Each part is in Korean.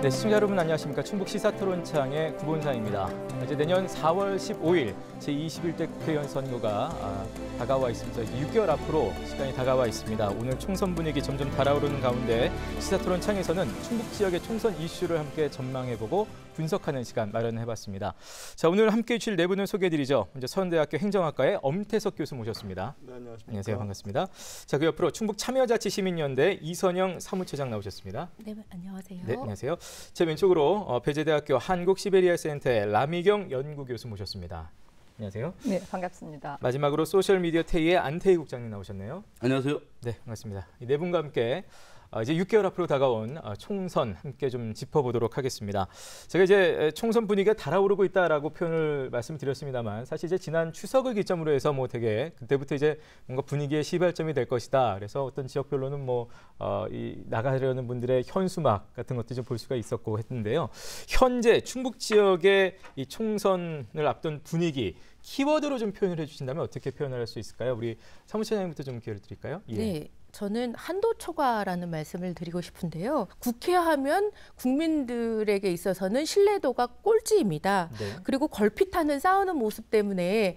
네, 시청자 여러분 안녕하십니까. 충북 시사토론창의 구본상입니다. 이제 내년 4월 15일 제21대 국회의원 선거가 아, 다가와 있습니다. 이제 6개월 앞으로 시간이 다가와 있습니다. 오늘 총선 분위기 점점 달아오르는 가운데 시사토론창에서는 충북 지역의 총선 이슈를 함께 전망해보고 분석하는 시간 마련해봤습니다. 자 오늘 함께해 주실 네 분을 소개해드리죠. 먼저 서른대학교 행정학과의 엄태석 교수 모셨습니다. 네, 안녕하십니까. 안녕하세요. 반갑습니다. 자그 옆으로 충북 참여자치시민연대 이선영 사무처장 나오셨습니다. 네, 안녕하세요. 네, 안녕하세요. 제 왼쪽으로 어, 배제대학교 한국시베리아센터의 라미경 연구교수 모셨습니다. 안녕하세요. 네, 반갑습니다. 마지막으로 소셜미디어 테이의 안태희 국장님 나오셨네요. 안녕하세요. 네, 반갑습니다. 네 분과 함께 어, 이제 6개월 앞으로 다가온 어, 총선 함께 좀 짚어보도록 하겠습니다. 제가 이제 총선 분위기가 달아오르고 있다라고 표현을 말씀드렸습니다만 사실 이제 지난 추석을 기점으로 해서 뭐 되게 그때부터 이제 뭔가 분위기의 시발점이 될 것이다. 그래서 어떤 지역별로는 뭐 어, 이 나가려는 분들의 현수막 같은 것도 좀 볼 수가 있었고 했는데요. 현재 충북 지역의 이 총선을 앞둔 분위기 키워드로 좀 표현을 해주신다면 어떻게 표현할 수 있을까요? 우리 사무처장님부터 좀 기회를 드릴까요? 예. 네. 저는 한도 초과라는 말씀을 드리고 싶은데요. 국회하면 국민들에게 있어서는 신뢰도가 꼴찌입니다. 네. 그리고 걸핏하는 싸우는 모습 때문에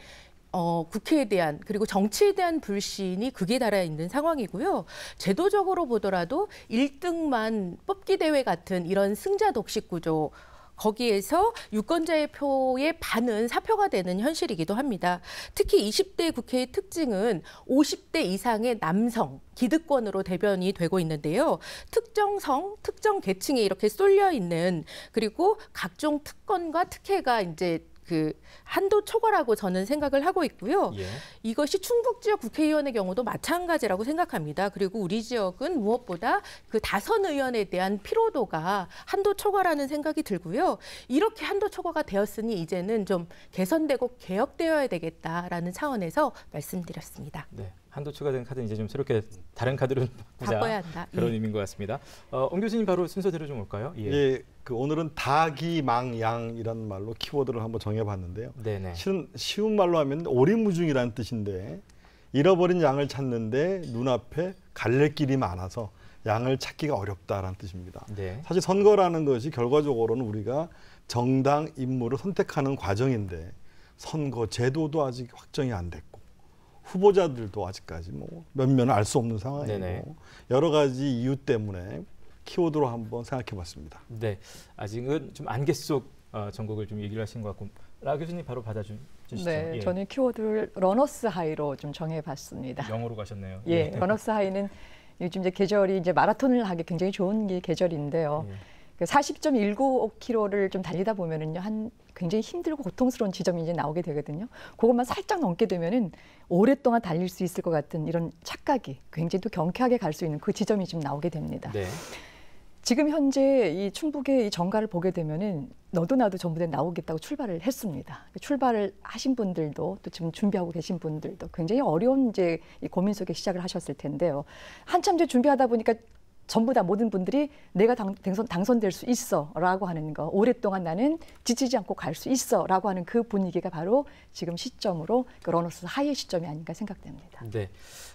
어, 국회에 대한 그리고 정치에 대한 불신이 극에 달해 있는 상황이고요. 제도적으로 보더라도 1등만 뽑기 대회 같은 이런 승자 독식 구조 거기에서 유권자의 표의 반은 사표가 되는 현실이기도 합니다. 특히 20대 국회의 특징은 50대 이상의 남성, 기득권으로 대변이 되고 있는데요. 특정 성, 특정 계층에 이렇게 쏠려 있는 그리고 각종 특권과 특혜가 이제 그 한도 초과라고 저는 생각을 하고 있고요. 예. 이것이 충북 지역 국회의원의 경우도 마찬가지라고 생각합니다. 그리고 우리 지역은 무엇보다 그 다선 의원에 대한 피로도가 한도 초과라는 생각이 들고요. 이렇게 한도 초과가 되었으니 이제는 좀 개선되고 개혁되어야 되겠다라는 차원에서 말씀드렸습니다. 네. 한도 추가된 카드는 이제 좀 새롭게 다른 카드로 바꿔야 한다. 예. 그런 예. 의미인 것 같습니다. 어, 엄 교수님 바로 순서대로 좀 올까요? 예. 예그 오늘은 다기망양이라 말로 키워드를 한번 정해봤는데요. 네네. 쉬운, 쉬운 말로 하면 오리무중이라는 뜻인데 잃어버린 양을 찾는데 눈앞에 갈래길이 많아서 양을 찾기가 어렵다라는 뜻입니다. 네. 사실 선거라는 것이 결과적으로는 우리가 정당 인물을 선택하는 과정인데 선거 제도도 아직 확정이 안 됐고 후보자들도 아직까지 뭐몇몇은알수 없는 상황이고 네네. 여러 가지 이유 때문에 키워드로 한번 생각해봤습니다. 네, 아직은 좀 안개 속 어, 전곡을 좀 얘기를 하신 것 같고 라 교수님 바로 받아주시죠. 네, 예. 저는 키워드를 러너스 하이로 좀 정해봤습니다. 영어로 가셨네요. 예. 네. 러너스 하이는 요즘 이제 계절이 이제 마라톤을 하기 굉장히 좋은 게 계절인데요. 예. 40.195km를 그 좀 달리다 보면은요 한 굉장히 힘들고 고통스러운 지점이 이제 나오게 되거든요. 그것만 살짝 넘게 되면은 오랫동안 달릴 수 있을 것 같은 이런 착각이 굉장히 또 경쾌하게 갈 수 있는 그 지점이 지금 나오게 됩니다. 네. 지금 현재 이 충북의 이 정가를 보게 되면은 너도 나도 전부 다 나오겠다고 출발을 했습니다. 그 출발을 하신 분들도 또 지금 준비하고 계신 분들도 굉장히 어려운 이제 이 고민 속에 시작을 하셨을 텐데요. 한참 이제 준비하다 보니까 전부 다 모든 분들이 내가 당선, 당선될 수 있어 라고 하는 거 오랫동안 나는 지치지 않고 갈 수 있어 라고 하는 그 분위기가 바로 지금 시점으로 그 러너스 하의 시점이 아닌가 생각됩니다. 네.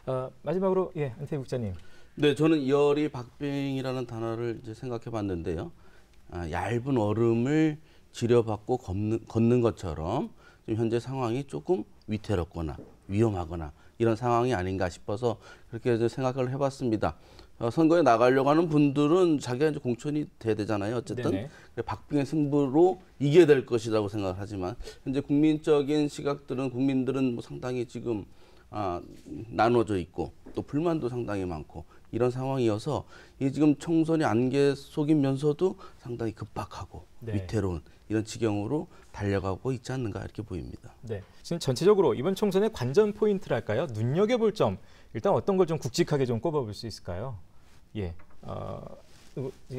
어, 마지막으로 예, 안태희 국장님. 네, 저는 열이 박빙이라는 단어를 이제 생각해 봤는데요. 아, 얇은 얼음을 지려받고 걷는, 걷는 것처럼 지금 현재 상황이 조금 위태롭거나 위험하거나 이런 상황이 아닌가 싶어서 그렇게 생각을 해봤습니다. 어, 선거에 나가려고 하는 분들은 자기가 이제 공천이 돼야 되잖아요. 어쨌든 네네. 박빙의 승부로 이겨야 될 것이라고 생각을 하지만 현재 국민적인 시각들은 국민들은 뭐 상당히 지금 아, 나눠져 있고 또 불만도 상당히 많고 이런 상황이어서 이 지금 총선이 안개 속이면서도 상당히 급박하고 네. 위태로운 이런 지경으로 달려가고 있지 않는가 이렇게 보입니다. 네. 지금 전체적으로 이번 총선의 관전 포인트랄까요? 눈여겨볼 점 일단 어떤 걸 좀 굵직하게 좀 꼽아볼 수 있을까요? 예. 어,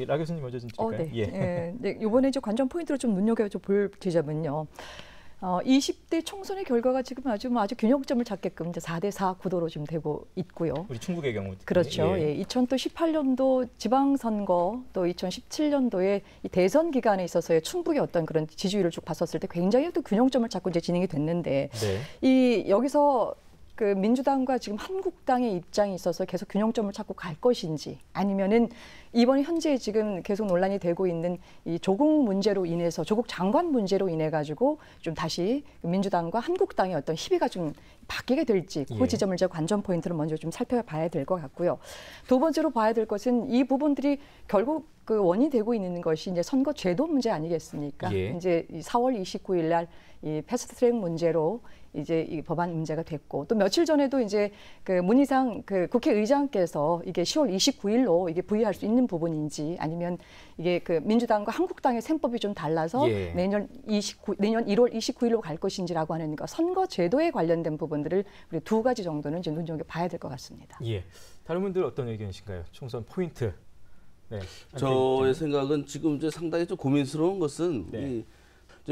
라 교수님 먼저 좀 어, 드릴까요? 어, 네. 예. 예. 네, 이번에 이제 관전 포인트로 좀 눈여겨 볼 지점은요. 어, 20대 총선의 결과가 지금 아주 뭐 아주 균형점을 잡게끔 이제 4대 4 구도로 좀 되고 있고요. 우리 중국의 경우 그렇죠. 예. 예. 2018년도 지방선거 또 2017년도에 이 대선 기간에 있어서의 충북의 어떤 그런 지지율을 쭉 봤었을 때 굉장히 또 균형점을 잡고 이제 진행이 됐는데 네. 이 여기서 그 민주당과 지금 한국당의 입장에 있어서 계속 균형점을 찾고 갈 것인지 아니면은 이번 현재 지금 계속 논란이 되고 있는 이 조국 문제로 인해서 조국 장관 문제로 인해 가지고 좀 다시 민주당과 한국당의 어떤 희비가 좀 바뀌게 될지 그 예. 지점을 이제 관전 포인트를 먼저 좀 살펴봐야 될 것 같고요. 두 번째로 봐야 될 것은 이 부분들이 결국 그원이 되고 있는 것이 이제 선거 제도 문제 아니겠습니까? 예. 이제 4월 29일 날 이 패스트트랙 문제로 이제 이 법안 문제가 됐고 또 며칠 전에도 이제 그 문희상 그 국회의장께서 이게 10월 29일로 이게 부의할 수 있는 부분인지 아니면 이게 그 민주당과 한국당의 셈법이 좀 달라서 예. 내년 29 내년 1월 29일로 갈 것인지라고 하는 그 선거 제도에 관련된 부분들을 우리 두 가지 정도는 이제 눈여겨 봐야 될 것 같습니다. 예. 다른 분들 어떤 의견이신가요? 총선 포인트. 네. 저의 생각은 지금 이제 상당히 좀 고민스러운 것은 네. 이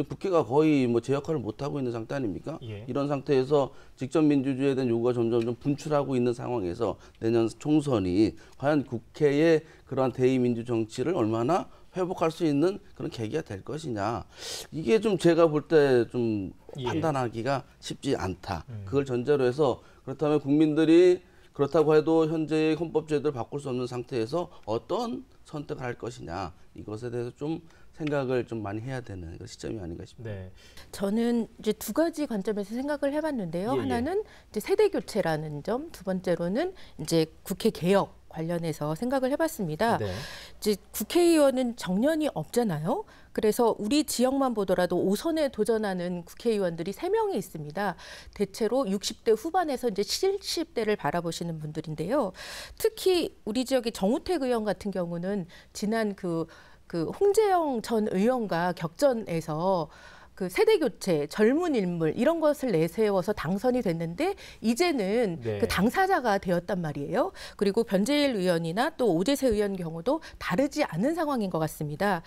국회가 거의 뭐 제 역할을 못 하고 있는 상태 아닙니까? 예. 이런 상태에서 직접 민주주의에 대한 요구가 점점 좀 분출하고 있는 상황에서 내년 총선이 과연 국회의 그러한 대의민주 정치를 얼마나 회복할 수 있는 그런 계기가 될 것이냐 이게 좀 제가 볼 때좀 예. 판단하기가 쉽지 않다. 음. 그걸 전제로 해서 그렇다면 국민들이 그렇다고 해도 현재의 헌법 제도를 바꿀 수 없는 상태에서 어떤 선택을 할 것이냐 이것에 대해서 좀 생각을 좀 많이 해야 되는 시점이 아닌가 싶습니다. 네. 저는 이제 두 가지 관점에서 생각을 해봤는데요. 예, 예. 하나는 이제 세대 교체라는 점, 두 번째로는 이제 국회 개혁 관련해서 생각을 해봤습니다. 네. 이제 국회의원은 정년이 없잖아요. 그래서 우리 지역만 보더라도 오선에 도전하는 국회의원들이 세명이 있습니다. 대체로 60대 후반에서 이제 70대를 바라보시는 분들인데요. 특히 우리 지역의 정우택 의원 같은 경우는 지난 그그 홍재영 전 의원과 격전에서 그 세대 교체, 젊은 인물 이런 것을 내세워서 당선이 됐는데 이제는 네. 그 당사자가 되었단 말이에요. 그리고 변재일 의원이나 또 오재세 의원 경우도 다르지 않은 상황인 것 같습니다.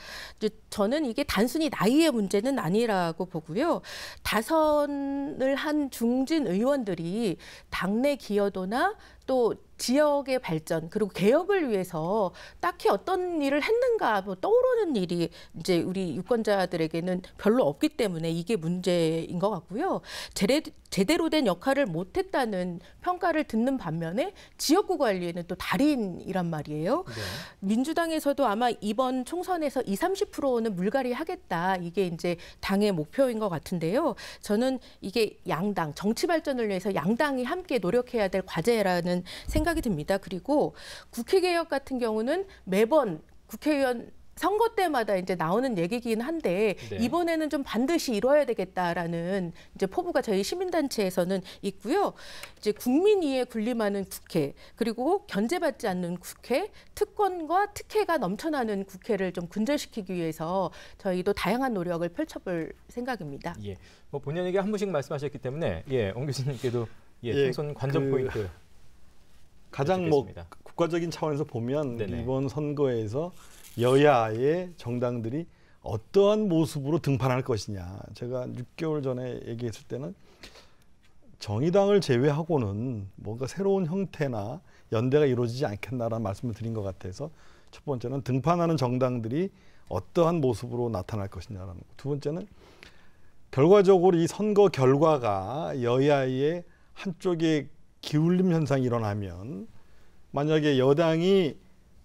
저는 이게 단순히 나이의 문제는 아니라고 보고요. 다선을 한 중진 의원들이 당내 기여도나 또 지역의 발전 그리고 개혁을 위해서 딱히 어떤 일을 했는가 뭐 떠오르는 일이 이제 우리 유권자들에게는 별로 없기 때문에 이게 문제인 것 같고요. 제대, 제대로 된 역할을 못했다는 평가를 듣는 반면에 지역구 관리에는 또 달인이란 말이에요. 네. 민주당에서도 아마 이번 총선에서 20, 30%는 물갈이하겠다 이게 이제 당의 목표인 것 같은데요. 저는 이게 양당 정치 발전을 위해서 양당이 함께 노력해야 될 과제라는 생각. 생각이 듭니다. 그리고 국회 개혁 같은 경우는 매번 국회의원 선거 때마다 이제 나오는 얘기긴 한데 네. 이번에는 좀 반드시 이뤄야 되겠다라는 이제 포부가 저희 시민단체에서는 있고요. 이제 국민위에 군림하는 국회 그리고 견제받지 않는 국회 특권과 특혜가 넘쳐나는 국회를 좀 근절시키기 위해서 저희도 다양한 노력을 펼쳐볼 생각입니다. 예, 뭐 본연에게 한 분씩 말씀하셨기 때문에 예옹 교수님께도 예, 예, 총선 관전 그... 포인트. 가장 뭐 국가적인 차원에서 보면 네네. 이번 선거에서 여야의 정당들이 어떠한 모습으로 등판할 것이냐. 제가 6개월 전에 얘기했을 때는 정의당을 제외하고는 뭔가 새로운 형태나 연대가 이루어지지 않겠나라는 말씀을 드린 것 같아서 첫 번째는 등판하는 정당들이 어떠한 모습으로 나타날 것이냐라는 거. 두 번째는 결과적으로 이 선거 결과가 여야의 한쪽의 기울림 현상이 일어나면 만약에 여당이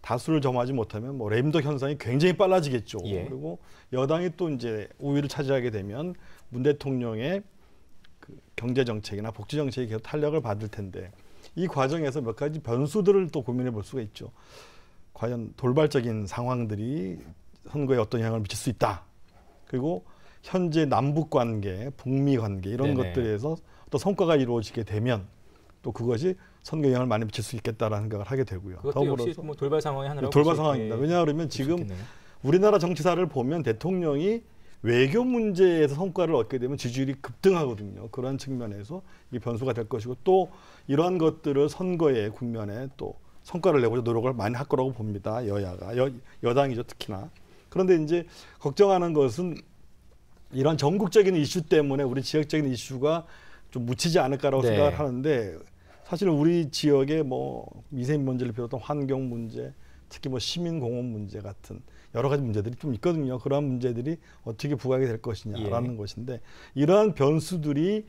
다수를 점하지 못하면 뭐램임덕 현상이 굉장히 빨라지겠죠. 예. 그리고 여당이 또 이제 우위를 차지하게 되면 문 대통령의 그 경제 정책이나 복지 정책이 계속 탄력을 받을 텐데 이 과정에서 몇 가지 변수들을 또 고민해 볼 수가 있죠. 과연 돌발적인 상황들이 선거에 어떤 영향을 미칠 수 있다. 그리고 현재 남북 관계, 북미 관계 이런 네네. 것들에서 또 성과가 이루어지게 되면 또 그것이 선거 영향을 많이 미칠 수 있겠다라는 생각을 하게 되고요. 그것도 역시 뭐 돌발 상황이 하나라고 돌발 상황입니다. 왜냐 하면 지금 좋겠네요. 우리나라 정치사를 보면 대통령이 외교 문제에서 성과를 얻게 되면 지지율이 급등하거든요. 그런 측면에서 이 변수가 될 것이고 또 이러한 것들을 선거의 국면에 또 성과를 내고자 노력을 많이 할 거라고 봅니다. 여야가 여, 여당이죠 특히나. 그런데 이제 걱정하는 것은 이런 전국적인 이슈 때문에 우리 지역적인 이슈가 좀 묻히지 않을까라고 네. 생각을 하는데 사실 우리 지역의 뭐 미세먼지를 비롯한 환경 문제, 특히 뭐 시민공원 문제 같은 여러 가지 문제들이 좀 있거든요. 그러한 문제들이 어떻게 부각이 될 것이냐라는 예. 것인데 이러한 변수들이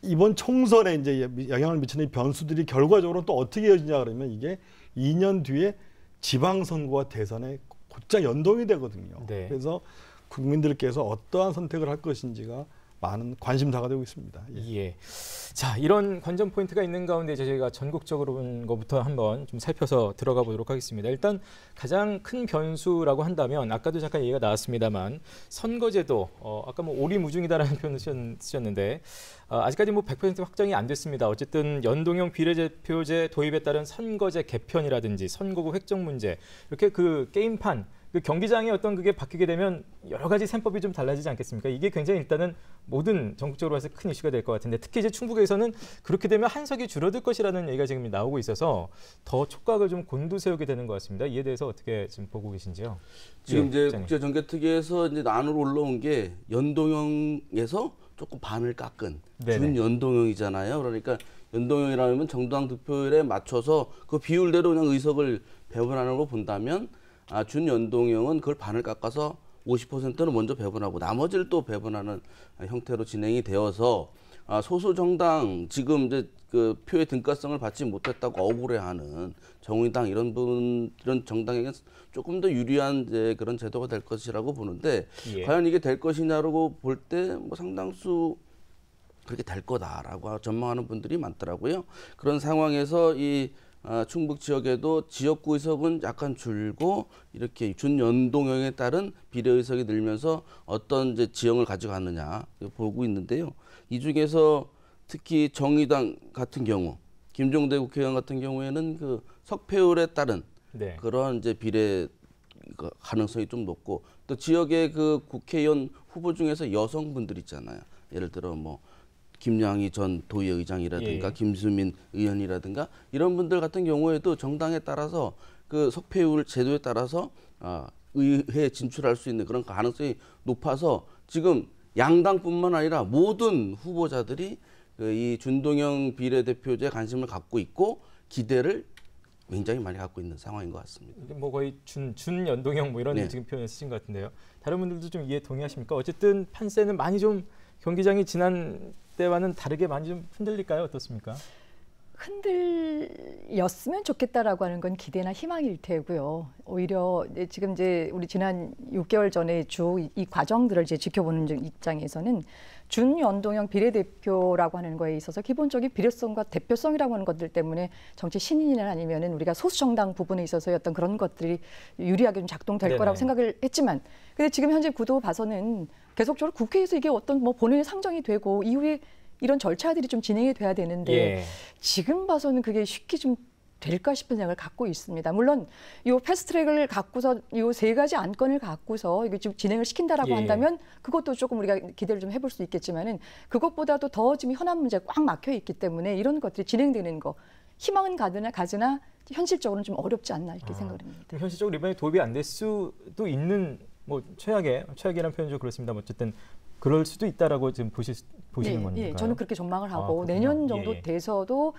이번 총선에 이제 영향을 미치는 변수들이 결과적으로 또 어떻게 이어지냐 그러면 이게 2년 뒤에 지방선거와 대선에 곧장 연동이 되거든요. 네. 그래서 국민들께서 어떠한 선택을 할 것인지가 많은 관심사가 되고 있습니다. 예. 예. 자, 이런 관전 포인트가 있는 가운데 이제 저희가 전국적으로 본 것부터 한번 좀 살펴서 들어가 보도록 하겠습니다. 일단 가장 큰 변수라고 한다면 아까도 잠깐 얘기가 나왔습니다만 선거제도 어, 아까 뭐 오리무중이다라는 표현을 쓰셨는데 어, 아직까지 뭐 100% 확정이 안 됐습니다. 어쨌든 연동형 비례대표제 도입에 따른 선거제 개편이라든지 선거구 획정 문제 이렇게 그 게임판 그 경기장의 어떤 그게 바뀌게 되면 여러 가지 셈법이 좀 달라지지 않겠습니까? 이게 굉장히 일단은 모든 전국적으로 해서 큰 이슈가 될 것 같은데 특히 이제 충북에서는 그렇게 되면 한석이 줄어들 것이라는 얘기가 지금 나오고 있어서 더 촉각을 좀 곤두세우게 되는 것 같습니다. 이에 대해서 어떻게 지금 보고 계신지요? 지금 예, 이제 국 국제전개특위에서 이제 난으로 올라온 게 연동형에서 조금 반을 깎은 네네. 준연동형이잖아요. 그러니까 연동형이라면 정당 득표율에 맞춰서 그 비율대로 그냥 의석을 배분하는 거 본다면 아, 준연동형은 그걸 반을 깎아서 50%는 먼저 배분하고 나머지를 또 배분하는 형태로 진행이 되어서 아, 소수 정당 지금 이제 그 표의 등가성을 받지 못했다고 억울해하는 정의당 이런 분 이런 정당에게 조금 더 유리한 이제 그런 제도가 될 것이라고 보는데 예. 과연 이게 될 것이냐라고 볼 때 뭐 상당수 그렇게 될 거다라고 전망하는 분들이 많더라고요. 그런 상황에서 이 아, 충북 지역에도 지역구 의석은 약간 줄고 이렇게 준연동형에 따른 비례 의석이 늘면서 어떤 이제 지형을 가져가느냐 보고 있는데요. 이 중에서 특히 정의당 같은 경우 김종대 국회의원 같은 경우에는 그 석패율에 따른 네. 그러한 이제 비례 그 가능성이 좀 높고 또 지역의 그 국회의원 후보 중에서 여성분들 있잖아요. 예를 들어 뭐 김양희 전 도의회의장이라든가 예. 김수민 의원이라든가 이런 분들 같은 경우에도 정당에 따라서 그 석패율 제도에 따라서 아, 의회 에 진출할 수 있는 그런 가능성이 높아서 지금 양당뿐만 아니라 모든 후보자들이 그 이 준동영 비례대표제 관심을 갖고 있고 기대를 굉장히 많이 갖고 있는 상황인 것 같습니다. 뭐 거의 준, 준 연동형 뭐 이런 네. 지금 표현을 쓰신 것 같은데요. 다른 분들도 좀 이해 동의하십니까? 어쨌든 판세는 많이 좀 경기장이 지난 때와는 다르게 많이 좀 흔들릴까요? 어떻습니까? 흔들렸으면 좋겠다라고 하는 건 기대나 희망일 테고요. 오히려 지금 이제 우리 지난 6개월 전에 주 이 과정들을 이제 지켜보는 입장에서는 준연동형 비례대표라고 하는 거에 있어서 기본적인 비례성과 대표성이라고 하는 것들 때문에 정치 신인이나 아니면은 우리가 소수정당 부분에 있어서 어떤 그런 것들이 유리하게 좀 작동될 네네. 거라고 생각을 했지만 근데 지금 현재 구도 봐서는 계속적으로 국회에서 이게 어떤 뭐 본인의 상정이 되고 이후에 이런 절차들이 좀 진행이 돼야 되는데 예. 지금 봐서는 그게 쉽게 좀 될까 싶은 생각을 갖고 있습니다. 물론 이 패스트트랙을 갖고서 이 세 가지 안건을 갖고서 이게 지금 진행을 시킨다라고 예. 한다면 그것도 조금 우리가 기대를 좀 해볼 수 있겠지만은 그것보다도 더 지금 현안 문제 꽉 막혀 있기 때문에 이런 것들이 진행되는 거 희망은 가드나 가지나 현실적으로는 좀 어렵지 않나 이렇게 아, 생각합니다. 그러니까 현실적으로 이번에 도입이 안 될 수도 있는 뭐 최악의 최악이라는 표현 좀 그렇습니다. 어쨌든 그럴 수도 있다라고 지금 보시, 보시는 예, 건가요? 예, 저는 그렇게 전망을 아, 하고 아, 내년 예, 정도 예, 돼서도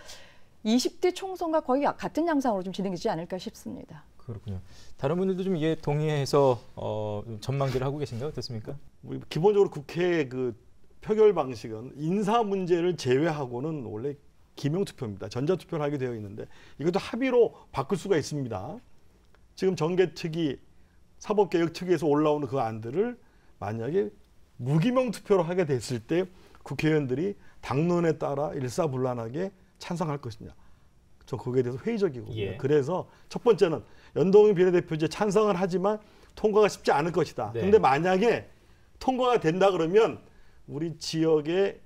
20대 총선과 거의 같은 양상으로 좀 진행되지 않을까 싶습니다. 그렇군요. 다른 분들도 좀 이에 동의해서 어, 전망들을 하고 계신가요? 어떻습니까? 뭐 기본적으로 국회 그 표결 방식은 인사 문제를 제외하고는 원래 기명 투표입니다. 전자 투표를 하게 되어 있는데 이것도 합의로 바꿀 수가 있습니다. 지금 정계 특위 사법개혁 특위에서 올라오는 그 안들을 만약에 무기명 투표를 하게 됐을 때 국회의원들이 당론에 따라 일사불란하게 찬성할 것이냐. 저 거기에 대해서 회의적이고 예. 그래서 첫 번째는 연동형 비례대표제 찬성을 하지만 통과가 쉽지 않을 것이다. 네. 근데 만약에 통과가 된다 그러면 우리 지역의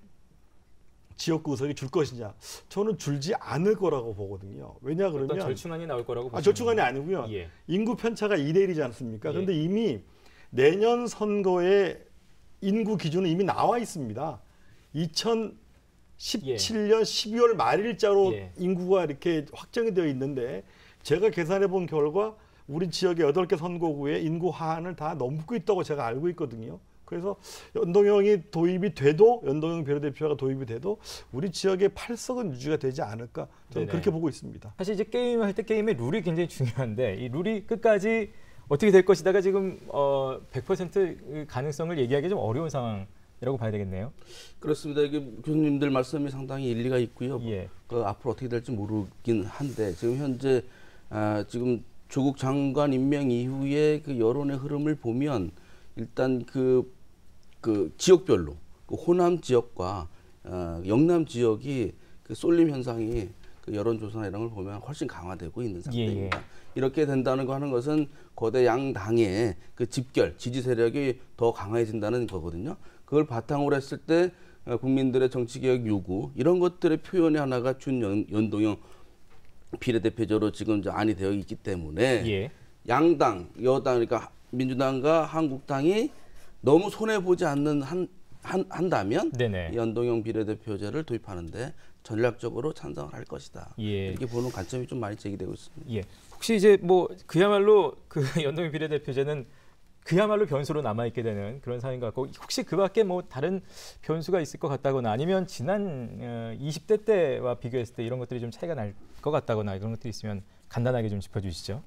지역구 의석이 줄 것이냐? 저는 줄지 않을 거라고 보거든요. 왜냐 그러면 절충안이 나올 거라고 아, 절충안이 아니고요. 예. 인구 편차가 2대 1이지 않습니까? 예. 그런데 이미 내년 선거에 인구 기준은 이미 나와 있습니다. 2017년 12월 예. 말일자로 예. 인구가 이렇게 확정이 되어 있는데 제가 계산해 본 결과 우리 지역의 8개 선거구에 인구 하한을 다 넘고 있다고 제가 알고 있거든요. 그래서 연동형이 도입이 돼도 연동형 비례대표가 도입이 돼도 우리 지역의 팔석은 유지가 되지 않을까 저는 네네. 그렇게 보고 있습니다. 사실 이제 게임 할때 게임의 룰이 굉장히 중요한데 이 룰이 끝까지 어떻게 될 것이다가 지금 어, 100% 가능성을 얘기하기 좀 어려운 상황이라고 봐야 되겠네요. 그렇습니다. 이게 교수님들 말씀이 상당히 일리가 있고요. 예. 그 앞으로 어떻게 될지 모르긴 한데 지금 현재 아, 지금 조국 장관 임명 이후에 그 여론의 흐름을 보면 일단 그, 그 지역별로 그 호남 지역과 어, 영남 지역이 그 쏠림 현상이 그여론조사 이런 걸 보면 훨씬 강화되고 있는 상태입니다. 예, 예. 이렇게 된다는 거 하는 것은 거대 양당의 그 집결, 지지 세력이 더 강해진다는 거거든요. 그걸 바탕으로 했을 때 어, 국민들의 정치개혁 요구 이런 것들의 표현이 하나가 준연동형 비례대표제로 지금 이제 안이 되어 있기 때문에 예. 양당, 여당 그러니까 민주당과 한국당이 너무 손해 보지 않는 한, 한 한다면 네네. 연동형 비례대표제를 도입하는데 전략적으로 찬성을 할 것이다. 예. 이렇게 보는 관점이 좀 많이 제기되고 있습니다. 예. 혹시 이제 뭐 그야말로 그 연동형 비례대표제는 그야말로 변수로 남아있게 되는 그런 상황인 것 같고 혹시 그 밖에 뭐 다른 변수가 있을 것 같다거나 아니면 지난 20대 어, 때와 비교했을 때 이런 것들이 좀 차이가 날 것 같다거나 이런 것들이 있으면 간단하게 좀 짚어주시죠.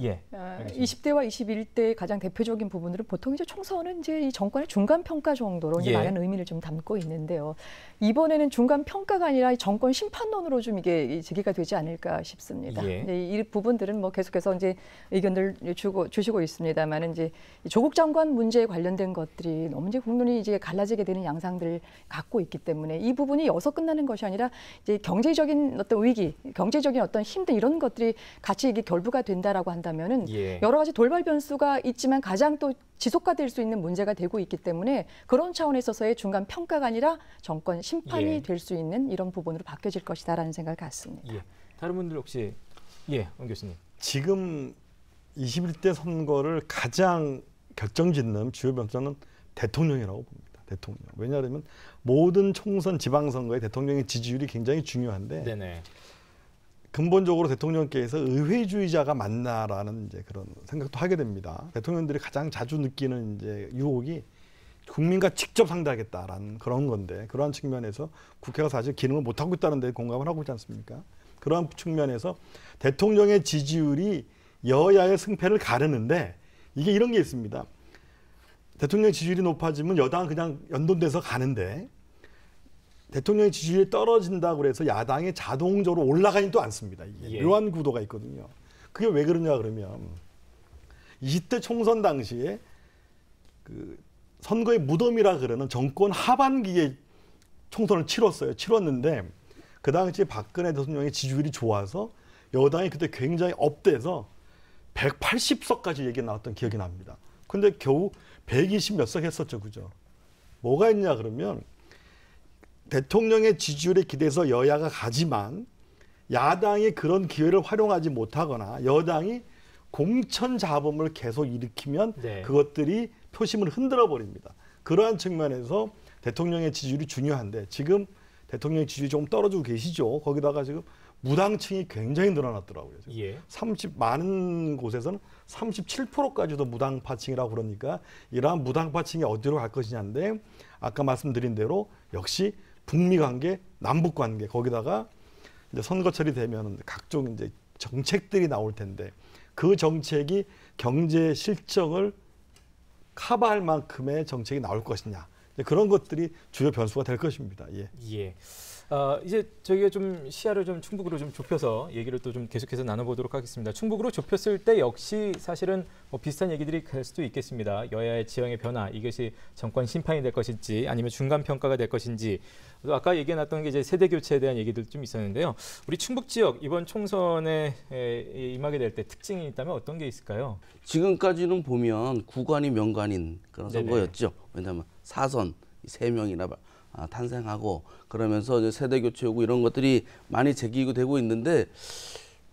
예. 아, 알겠습니다. 20대와 21대의 가장 대표적인 부분들은 보통 이제 총선은 이제 이 정권의 중간 평가 정도로 이제 예. 많은 의미를 좀 담고 있는데요. 이번에는 중간 평가가 아니라 정권 심판론으로 좀 이게 제기가 되지 않을까 싶습니다. 예. 이 부분들은 뭐 계속해서 이제 의견들 주고 주시고 있습니다만 이제 조국 장관 문제에 관련된 것들이 너무 이제 국론이 이제 갈라지게 되는 양상들을 갖고 있기 때문에 이 부분이 여서 끝나는 것이 아니라 이제 경제적인 어떤 위기, 경제적인 어떤 힘든 이런 것들이 같이 이게 결부가 된다라고 한. 한다면은 예. 여러 가지 돌발 변수가 있지만 가장 또 지속화될 수 있는 문제가 되고 있기 때문에 그런 차원에 있어서의 중간 평가가 아니라 정권 심판이 예. 될수 있는 이런 부분으로 바뀌어질 것이다라는 생각을 갖습니다. 예. 다른 분들 혹시 예, 원 교수님. 지금 21대 선거를 가장 결정짓는 주요 변수는 대통령이라고 봅니다. 대통령. 왜냐하면 모든 총선 지방선거에 대통령의 지지율이 굉장히 중요한데 네네. 근본적으로 대통령께서 의회주의자가 맞나라는 이제 그런 생각도 하게 됩니다. 대통령들이 가장 자주 느끼는 이제 유혹이 국민과 직접 상대하겠다라는 그런 건데 그러한 측면에서 국회가 사실 기능을 못 하고 있다는 데 공감을 하고 있지 않습니까? 그러한 측면에서 대통령의 지지율이 여야의 승패를 가르는데 이게 이런 게 있습니다. 대통령 지지율이 높아지면 여당은 그냥 연동돼서 가는데 대통령의 지지율이 떨어진다고 해서 야당이 자동적으로 올라가진 또 않습니다. 이게 예. 묘한 구도가 있거든요. 그게 왜 그러냐 그러면 20대 총선 당시에 그 선거의 무덤이라 그러는 정권 하반기에 총선을 치렀어요. 치렀는데 그 당시 박근혜 대통령의 지지율이 좋아서 여당이 그때 굉장히 업돼서 180석까지 얘기 나왔던 기억이 납니다. 근데 겨우 120몇석 했었죠. 그죠? 뭐가 있냐 그러면 대통령의 지지율에 기대서 여야가 가지만 야당이 그런 기회를 활용하지 못하거나 여당이 공천 잡음을 계속 일으키면 네. 그것들이 표심을 흔들어 버립니다. 그러한 측면에서 대통령의 지지율이 중요한데 지금 대통령 의 지지율이 조금 떨어지고 계시죠. 거기다가 지금 무당층이 굉장히 늘어났더라고요. 지금. 예. 30 많은 곳에서는 37%까지도 무당파층이라고 그러니까 이러한 무당파층이 어디로 갈 것이냐인데 아까 말씀드린 대로 역시 북미 관계, 남북 관계 거기다가 이제 선거철이 되면 각종 이제 정책들이 나올 텐데 그 정책이 경제 실정을 커버할 만큼의 정책이 나올 것이냐 그런 것들이 주요 변수가 될 것입니다. 예. 예. 어, 이제 저희가 좀 시야를 좀 충북으로 좀 좁혀서 얘기를 또 좀 계속해서 나눠보도록 하겠습니다. 충북으로 좁혔을 때 역시 사실은 뭐 비슷한 얘기들이 갈 수도 있겠습니다. 여야의 지형의 변화 이것이 정권 심판이 될 것인지 아니면 중간 평가가 될 것인지 아까 얘기해놨던 게 이제 세대 교체에 대한 얘기들 좀 있었는데요. 우리 충북 지역 이번 총선에 임하게 될 때 특징이 있다면 어떤 게 있을까요? 지금까지는 보면 구관이 명관인 그런 선거였죠. 왜냐하면 사선 세 명이나 아, 탄생하고 그러면서 이제 세대 교체 요구 이런 것들이 많이 제기고 되고 있는데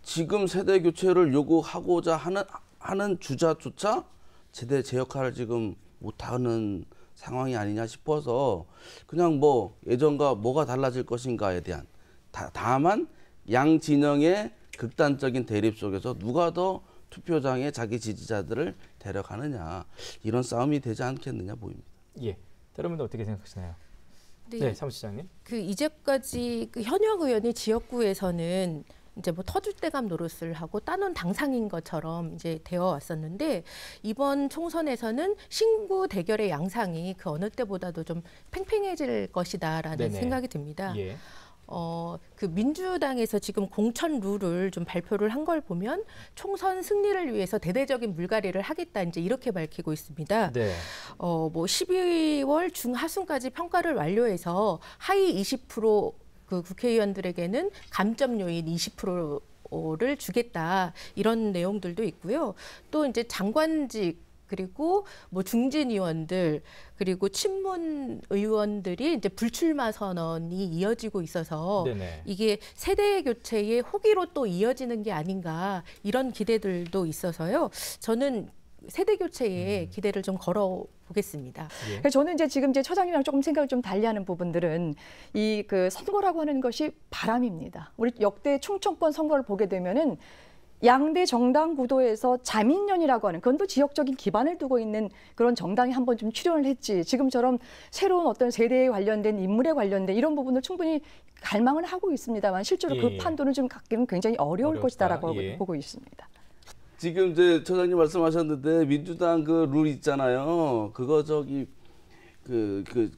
지금 세대 교체를 요구하고자 하는 하는 주자조차 제대 제 역할을 지금 못하는 상황이 아니냐 싶어서 그냥 뭐 예전과 뭐가 달라질 것인가에 대한 다, 다만 양 진영의 극단적인 대립 속에서 누가 더 투표장에 자기 지지자들을 데려가느냐 이런 싸움이 되지 않겠느냐 보입니다. 예, 여러분도 어떻게 생각하시나요? 네, 네 사무실장님. 그 이제까지 그 현역 의원이 지역구에서는 이제 뭐 터줏대감 노릇을 하고 따놓은 당상인 것처럼 이제 되어 왔었는데 이번 총선에서는 신구 대결의 양상이 그 어느 때보다도 좀 팽팽해질 것이다라는 네네. 생각이 듭니다. 예. 어, 그 민주당에서 지금 공천 룰을 좀 발표를 한 걸 보면 총선 승리를 위해서 대대적인 물갈이를 하겠다 이제 이렇게 밝히고 있습니다. 네. 어, 뭐 12월 중하순까지 평가를 완료해서 하위 20%그 국회의원들에게는 감점 요인 20%를 주겠다 이런 내용들도 있고요. 또 이제 장관직 그리고 뭐 중진 의원들 그리고 친문 의원들이 이제 불출마 선언이 이어지고 있어서 네네. 이게 세대 교체의 호기로 또 이어지는 게 아닌가 이런 기대들도 있어서요. 저는 세대 교체에 음. 기대를 좀 걸어 보겠습니다. 예. 저는 이제 지금 제 처장님이랑 조금 생각을 좀 달리하는 부분들은 이 그 선거라고 하는 것이 바람입니다. 우리 역대 충청권 선거를 보게 되면은 양대 정당 구도에서 자민련이라고 하는 그건 또 지역적인 기반을 두고 있는 그런 정당이 한번 좀 출연을 했지 지금처럼 새로운 어떤 세대에 관련된 인물에 관련된 이런 부분을 충분히 갈망을 하고 있습니다만 실제로 그 예. 그 판도는 좀 갖기는 굉장히 어려울 어렵다. 것이다라고 예. 보고 있습니다. 지금 이제 처장님 말씀하셨는데 민주당 그 룰 있잖아요. 그거 저기 그, 그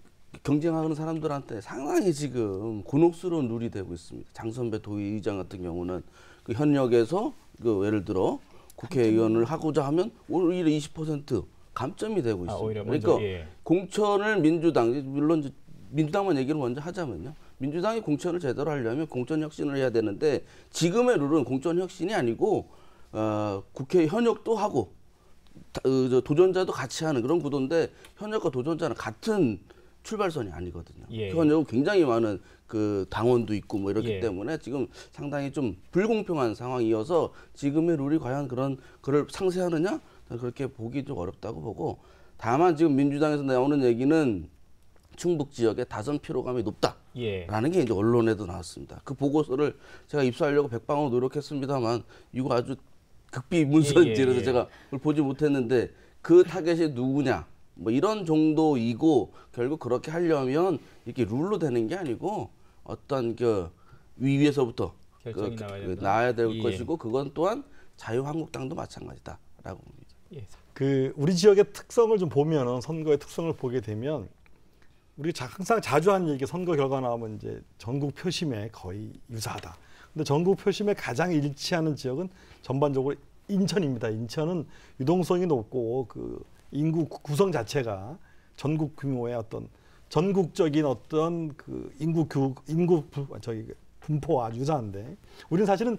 경쟁하는 사람들한테 상당히 지금 곤혹스러운 룰이 되고 있습니다. 장선배 도의장 같은 경우는 그 현역에서 그 예를 들어 국회의원을 하고자 하면 오히려 20% 감점이 되고 아, 있어요. 아, 그러니까 예. 공천을 민주당 물론 이제 민주당만 얘기를 먼저 하자면요. 민주당이 공천을 제대로 하려면 공천 혁신을 해야 되는데 지금의 룰은 공천 혁신이 아니고 어, 국회 현역도 하고 어, 도전자도 같이 하는 그런 구도인데 현역과 도전자는 같은 출발선이 아니거든요. 예. 그건 예. 굉장히 많은 그 당원도 있고 뭐 이렇기 예. 때문에 지금 상당히 좀 불공평한 상황이어서 지금의 룰이 과연 그런 그를 상쇄하느냐 그렇게 보기 좀 어렵다고 보고 다만 지금 민주당에서 나오는 얘기는 충북 지역의 다선 피로감이 높다라는 예. 게 이제 언론에도 나왔습니다. 그 보고서를 제가 입수하려고 백방으로 노력했습니다만 이거 아주 극비 문서인지 예, 예, 그래서 예. 제가 보지 못했는데 그 타겟이 누구냐 뭐 이런 정도이고 결국 그렇게 하려면 이렇게 룰로 되는 게 아니고 어떤 그 위에서부터 그 결정이 그, 나와야, 그, 나와야 될 예. 것이고 그건 또한 자유한국당도 마찬가지다라고 봅니다. 예. 그 우리 지역의 특성을 좀보면 선거의 특성을 보게 되면 우리 항상 자주 하는 얘기 선거 결과 나오면 이제 전국 표심에 거의 유사하다. 근데 전국 표심에 가장 일치하는 지역은 전반적으로 인천입니다. 인천은 유동성이 높고 그 인구 구성 자체가 전국 규모의 어떤 전국적인 어떤 그 인구 교 인구 저기 그 분포와 유사한데 우리는 사실은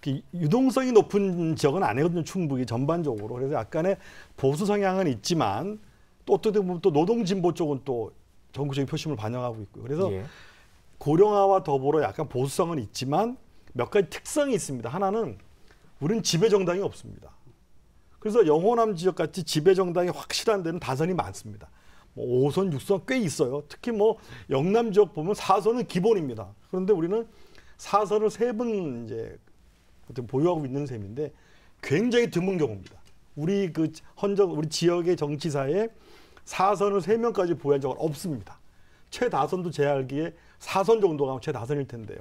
그 유동성이 높은 지역은 아니거든요 충북이 전반적으로 그래서 약간의 보수 성향은 있지만 또 어떻게 보면 또 노동 진보 쪽은 또 전국적인 표심을 반영하고 있고요 그래서 예. 고령화와 더불어 약간 보수성은 있지만 몇 가지 특성이 있습니다 하나는 우리는 지배 정당이 없습니다 그래서 영호남 지역 같이 지배 정당이 확실한 데는 다선이 많습니다. 뭐 5선, 6선 꽤 있어요. 특히 뭐 영남 지역 보면 4선은 기본입니다. 그런데 우리는 4선을 세분 이제 보유하고 있는 셈인데 굉장히 드문 경우입니다. 우리 그 헌정 우리 지역의 정치사에 4선을 3명까지 보유한 적은 없습니다. 최다선도 제 알기에 4선 정도가 최다선일 텐데요.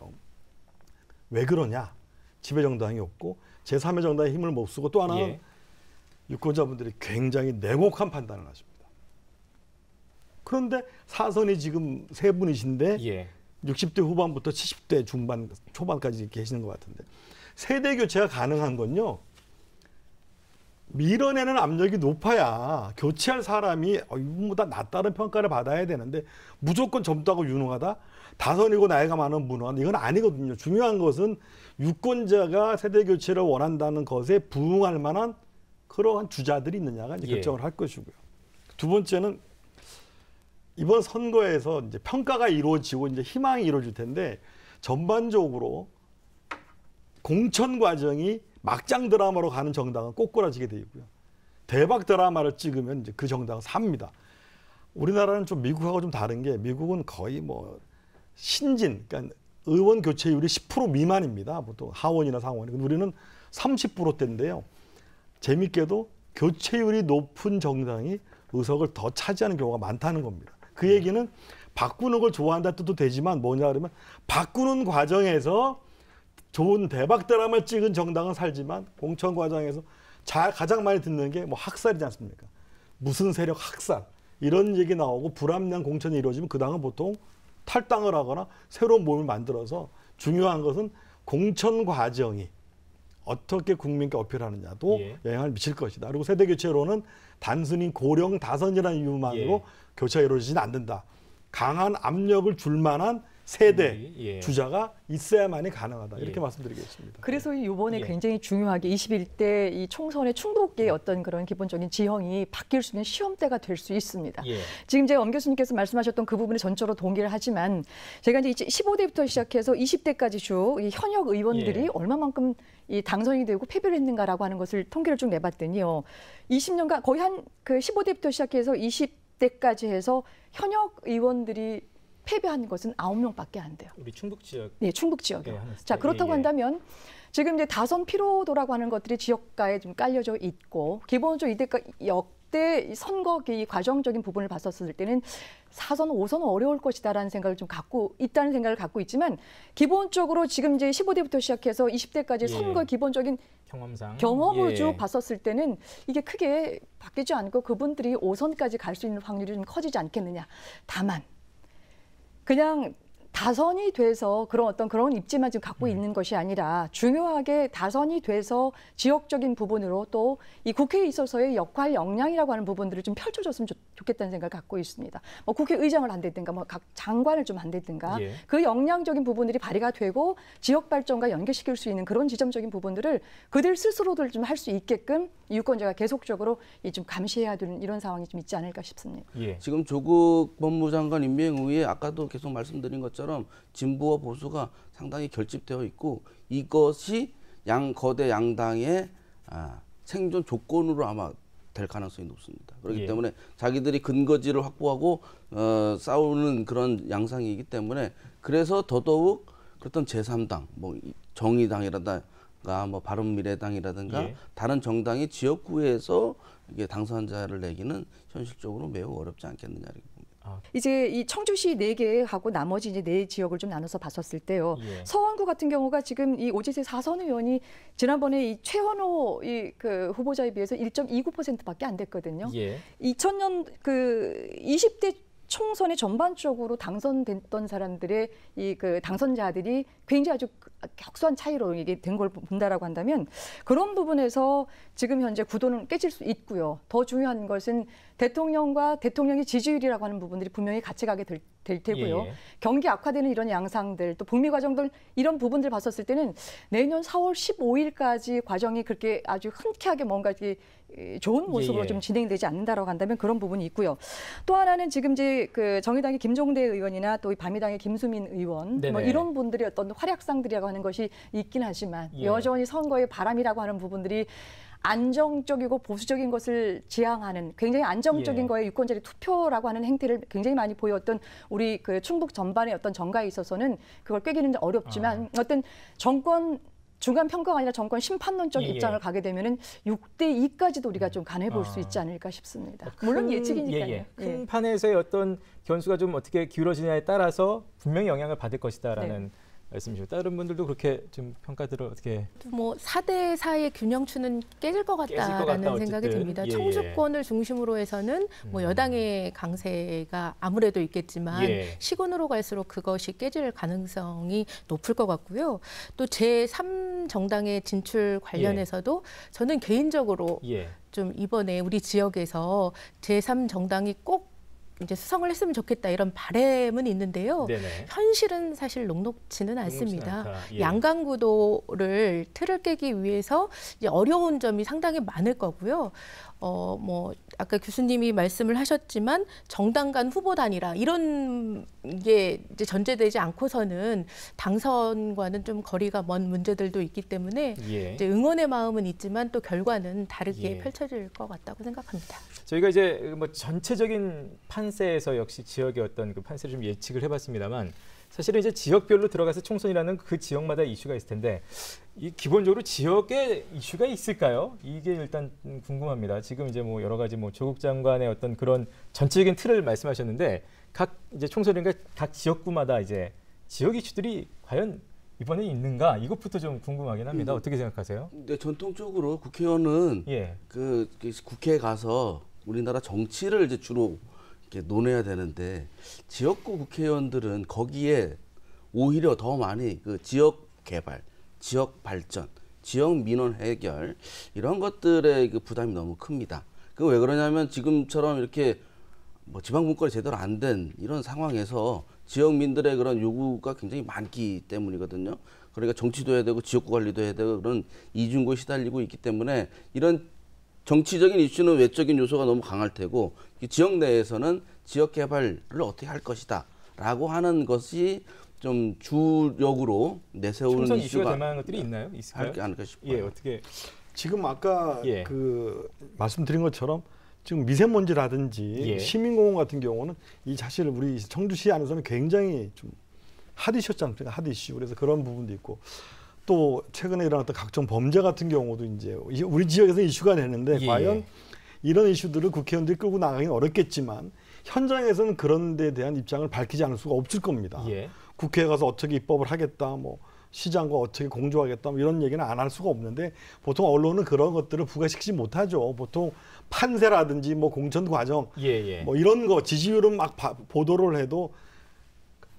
왜 그러냐? 지배 정당이 없고 제3의 정당의 힘을 못 쓰고 또 하나 예. 유권자분들이 굉장히 냉혹한 판단을 하십니다. 그런데 사선이 지금 세 분이신데 예. 60대 후반부터 70대 중반 초반까지 계시는 것 같은데 세대 교체가 가능한 건요. 밀어내는 압력이 높아야 교체할 사람이 어, 이분보다 낫다는 평가를 받아야 되는데 무조건 젊다고 유능하다 다선이고 나이가 많은 무능한 이건 아니거든요 중요한 것은 유권자가 세대 교체를 원한다는 것에 부응할 만한 그러한 주자들이 있느냐가 이제 예. 결정을 할 것이고요. 두 번째는 이번 선거에서 이제 평가가 이루어지고 이제 희망이 이루어질 텐데 전반적으로 공천 과정이 막장 드라마로 가는 정당은 꼬꾸라지게 돼 있고요. 대박 드라마를 찍으면 이제 그 정당은 삽니다. 우리나라는 좀 미국하고 좀 다른 게 미국은 거의 뭐 신진, 그러니까 의원 교체율이 10% 미만입니다. 보통 하원이나 상원. 우리는 30%대인데요. 재밌게도 교체율이 높은 정당이 의석을 더 차지하는 경우가 많다는 겁니다. 그 네. 얘기는 바꾸는 걸 좋아한다 뜻도 되지만 뭐냐 그러면 바꾸는 과정에서 좋은 대박 드라마 찍은 정당은 살지만 공천 과정에서 자, 가장 많이 듣는 게 뭐 학살이지 않습니까? 무슨 세력 학살 이런 얘기 나오고 불합리한 공천이 이루어지면 그 당은 보통 탈당을 하거나 새로운 모을 만들어서 중요한 것은 공천 과정이 어떻게 국민께 어필하느냐도 예. 영향을 미칠 것이다. 그리고 세대 교체로는 단순히 고령 다선이라는 이유만으로 예. 교체가 이루어지진는 않는다. 강한 압력을 줄 만한 세대 음, 예. 주자가 있어야만이 가능하다 이렇게 예. 말씀드리겠습니다. 그래서 이번에 예. 굉장히 중요하게 21대 이 총선의 충북의 어떤 그런 기본적인 지형이 바뀔 수 있는 시험대가 될 수 있습니다. 예. 지금 제가 엄 교수님께서 말씀하셨던 그 부분에 전적으로 동의를 하지만 제가 이제 15대부터 시작해서 20대까지 쭉 현역 의원들이 예. 얼마만큼 이 당선이 되고 패배를 했는가라고 하는 것을 통계를 좀 내봤더니요. 20년간 거의 한 그 15대부터 시작해서 20 때까지 해서 현역 의원들이 패배한 것은 아홉 명밖에안 돼요. 우리 충북 지역. 네, 충북 지역이요. 네, 자, 그렇다고 예, 예. 한다면 지금 이제 다선 피로도라고 하는 것들이 지역가에 좀 깔려져 있고 기본적으로 이대 때역대 선거 이 과정적인 부분을 봤었을 때는 사선오선 은 어려울 것이다라는 생각을 좀 갖고 있다는 생각을 갖고 있지만 기본적으로 지금 이제 15대부터 시작해서 20대까지 예. 선거 기본적인 경험상 경험을 예. 쭉 봤었을 때는 이게 크게 바뀌지 않고 그분들이 오선까지 갈 수 있는 확률이 좀 커지지 않겠느냐. 다만 그냥 다선이 돼서 그런 어떤 그런 입지만 지금 갖고 음. 있는 것이 아니라 중요하게 다선이 돼서 지역적인 부분으로 또 이 국회에 있어서의 역할 역량이라고 하는 부분들을 좀 펼쳐줬으면 좋, 겠다는 생각을 갖고 있습니다. 뭐 국회의장을 안되든가뭐 각 장관을 좀 안되든가 예. 그 역량적인 부분들이 발휘가 되고 지역 발전과 연계시킬 수 있는 그런 지점적인 부분들을 그들 스스로들 좀 할 수 있게끔 유권자가 계속적으로 이 좀 감시해야 되는 이런 상황이 좀 있지 않을까 싶습니다. 예. 지금 조국 법무장관 임명 후에 아까도 계속 말씀드린 것처럼 것처럼 진보와 보수가 상당히 결집되어 있고 이것이 양 거대 양당의 아, 생존 조건으로 아마 될 가능성이 높습니다. 그렇기 예. 때문에 자기들이 근거지를 확보하고 어, 싸우는 그런 양상이기 때문에 그래서 더더욱 그렇던 제3당, 뭐 정의당이라든가 뭐 바른미래당이라든가 예. 다른 정당이 지역구에서 이게 당선자를 내기는 현실적으로 매우 어렵지 않겠느냐 어. 이제 이 청주시 네개하고 나머지 이제 네 지역을 좀 나눠서 봤었을 때요. 예. 서원구 같은 경우가 지금 이 오지세 사선 의원이 지난번에 이최원호이 그 후보자에 비해서 1.29%밖에 안 됐거든요. 예. 2000년 그 20대 총선에 전반적으로 당선됐던 사람들의 이 그 당선자들이 굉장히 아주 격수한 차이로 이게 된 걸 본다라고 한다면 그런 부분에서 지금 현재 구도는 깨질 수 있고요. 더 중요한 것은 대통령과 대통령의 지지율이라고 하는 부분들이 분명히 같이 가게 될, 될 테고요. 예. 예. 경기 악화되는 이런 양상들 또 북미 과정들 이런 부분들 봤었을 때는 내년 4월 15일까지 과정이 그렇게 아주 흔쾌하게 뭔가 이렇게 좋은 예, 모습으로 예, 예. 좀 진행되지 않는다라고 한다면 그런 부분이 있고요. 또 하나는 지금 이제 그 정의당의 김종대 의원이나 또 바미당의 김수민 의원 뭐 네네. 뭐 이런 분들이 어떤 활약상들이라고 하는 것이 있긴 하지만 예. 여전히 선거의 바람이라고 하는 부분들이 안정적이고 보수적인 것을 지향하는 굉장히 안정적인 예. 거에 유권자들이 투표라고 하는 행태를 굉장히 많이 보였던 우리 그 충북 전반의 어떤 정가에 있어서는 그걸 꿰기는 어렵지만 아. 어떤 정권 중간 평가가 아니라 정권 심판론적 예, 예. 입장을 가게 되면은 6대 2까지도 우리가 음. 좀 간해 볼수 아. 있지 않을까 싶습니다. 어, 큰, 물론 예측이니까요. 예, 예. 예, 큰 판에서의 어떤 견수가 좀 어떻게 기울어지냐에 따라서 분명히 영향을 받을 것이다라는 네. 말씀이시고 다른 분들도 그렇게 좀 평가들을 어떻게 뭐 4대 4의 균형추는 깨질 것 같다라는 것 같다, 생각이 듭니다. 예, 예. 청주권을 중심으로 해서는 뭐 음. 여당의 강세가 아무래도 있겠지만 예. 시군으로 갈수록 그것이 깨질 가능성이 높을 것 같고요. 또 제3정당의 진출 관련해서도 예. 저는 개인적으로 예. 좀 이번에 우리 지역에서 제3정당이 꼭 이제 수성을 했으면 좋겠다 이런 바램은 있는데요. 네네. 현실은 사실 녹록지는 않습니다. 예. 양강구도를 틀을 깨기 위해서 어려운 점이 상당히 많을 거고요. 어, 뭐, 아까 교수님이 말씀을 하셨지만 정당 간 후보 단이라 이런 게 이제 전제되지 않고서는 당선과는 좀 거리가 먼 문제들도 있기 때문에 예. 이제 응원의 마음은 있지만 또 결과는 다르게 예. 펼쳐질 것 같다고 생각합니다. 저희가 이제 뭐 전체적인 판세에서 역시 지역의 어떤 그 판세를 좀 예측을 해봤습니다만 사실은 이제 지역별로 들어가서 총선이라는 그 지역마다 이슈가 있을 텐데 이 기본적으로 지역에 이슈가 있을까요? 이게 일단 궁금합니다. 지금 이제 뭐 여러 가지 뭐 조국 장관의 어떤 그런 전체적인 틀을 말씀하셨는데 각 이제 총선인가 각 지역구마다 이제 지역 이슈들이 과연 이번에 있는가 이것부터 좀 궁금하긴 합니다. 음. 어떻게 생각하세요? 네, 전통적으로 국회의원은 예. 그, 그 국회에 가서 우리나라 정치를 이제 주로 이렇게 논해야 되는데 지역구 국회의원들은 거기에 오히려 더 많이 그 지역 개발, 지역 발전, 지역 민원 해결 이런 것들의 그 부담이 너무 큽니다. 그왜 그러냐면 지금처럼 이렇게 뭐 지방 분권이 제대로 안 된 이런 상황에서 지역민들의 그런 요구가 굉장히 많기 때문이거든요. 그러니까 정치도 해야 되고 지역구 관리도 해야 되고 그런 이중고 시달리고 있기 때문에 이런 정치적인 이슈는 외적인 요소가 너무 강할 테고 지역 내에서는 지역 개발을 어떻게 할 것이다 라고 하는 것이 좀 주력으로 내세우는 이슈가 될 만한 것들이 있나요? 있을까요? 않을까 싶어요. 예, 어떻게 지금 아까 예. 그 말씀드린 것처럼 지금 미세먼지라든지 예. 시민공원 같은 경우는 이 사실 우리 청주시 안에서는 굉장히 좀 핫이셨지 않습니까? 그러니까 핫이슈. 그래서 그런 부분도 있고 또 최근에 일어났던 각종 범죄 같은 경우도 이제 우리 지역에서 이슈가 되는데 예. 과연 예. 이런 이슈들을 국회의원들이 끌고 나가긴 어렵겠지만 현장에서는 그런 데 대한 입장을 밝히지 않을 수가 없을 겁니다. 예. 국회에 가서 어떻게 입법을 하겠다 뭐 시장과 어떻게 공조하겠다 뭐 이런 얘기는 안 할 수가 없는데 보통 언론은 그런 것들을 부각시키지 못하죠. 보통 판세라든지 뭐 공천 과정 예예. 예. 뭐 이런 거 지지율은 막 바, 보도를 해도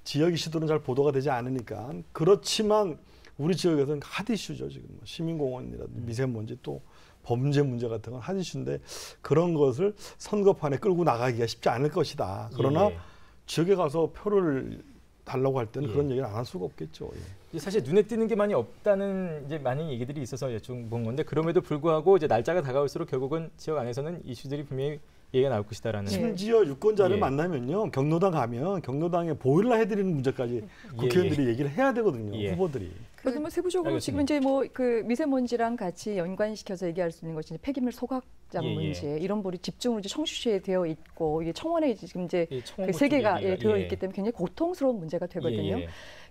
지역 이슈들은 잘 보도가 되지 않으니까 그렇지만 우리 지역에서는 핫디슈죠 지금 뭐 시민공원이라든 음. 미세먼지 또 범죄 문제 같은 건 핫이슈인데 그런 것을 선거판에 끌고 나가기가 쉽지 않을 것이다. 그러나 예. 예. 지역에 가서 표를 달라고 할 때는 예. 그런 얘기를 안 할 수가 없겠죠. 예. 사실 눈에 띄는 게 많이 없다는 이제 많은 얘기들이 있어서 여쭤본 건데 그럼에도 불구하고 이제 날짜가 다가올수록 결국은 지역 안에서는 이슈들이 분명히 얘기가 나올 것이다라는. 네. 심지어 유권자를 예. 만나면요 경로당 가면 경로당에 보일러 해드리는 문제까지 예, 예. 국회의원들이 예, 예. 얘기를 해야 되거든요 예. 후보들이. 그러면 뭐 세부적으로 알겠습니다. 지금 이제 뭐 그 미세먼지랑 같이 연관시켜서 얘기할 수 있는 것이 폐기물 소각장 예, 문제 이런 부분이 집중으로 이제 청주시에 되어 있고 이게 청원에 지금 이제 그세개가 예, 되어 있기 때문에 굉장히 고통스러운 문제가 되거든요.